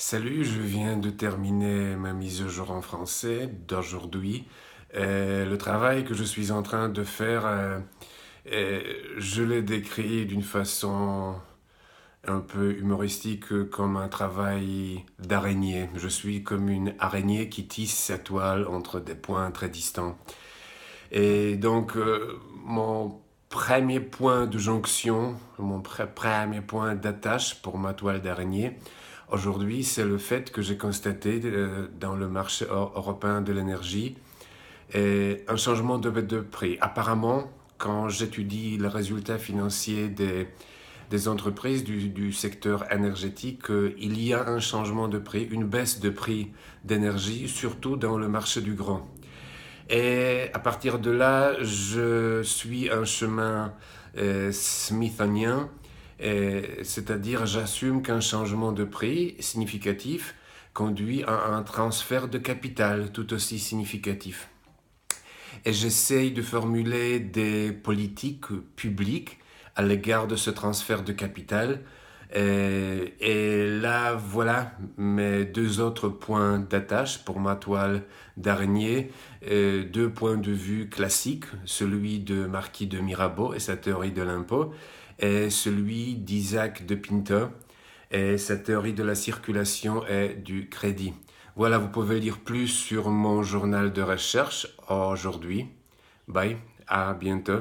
Salut, je viens de terminer ma mise au jour en français d'aujourd'hui. Euh, le travail que je suis en train de faire, euh, euh, je l'ai décrit d'une façon un peu humoristique comme un travail d'araignée. Je suis comme une araignée qui tisse sa toile entre des points très distants. Et donc, mon premier point de jonction, mon premier point d'attache pour ma toile d'araignée, Aujourd'hui, c'est le fait que j'ai constaté euh, dans le marché européen de l'énergie un changement de, de prix. Apparemment, quand j'étudie les résultats financiers des, entreprises du, secteur énergétique, euh, il y a un changement de prix, une baisse de prix d'énergie, surtout dans le marché du grand. Et à partir de là, je suis un chemin euh, euh, c'est-à-dire, j'assume qu'un changement de prix significatif conduit à un transfert de capital tout aussi significatif. Et j'essaye de formuler des politiques publiques à l'égard de ce transfert de capital euh, voilà mes deux autres points d'attache pour ma toile d'araignée. Euh, deux points de vue classiques, celui de Marquis de Mirabeau et sa théorie de l'impôt, et celui d'Isaac de Pinto et sa théorie de la circulation et du crédit. Voilà, vous pouvez lire plus sur mon journal de recherche aujourd'hui. Bye, à bientôt.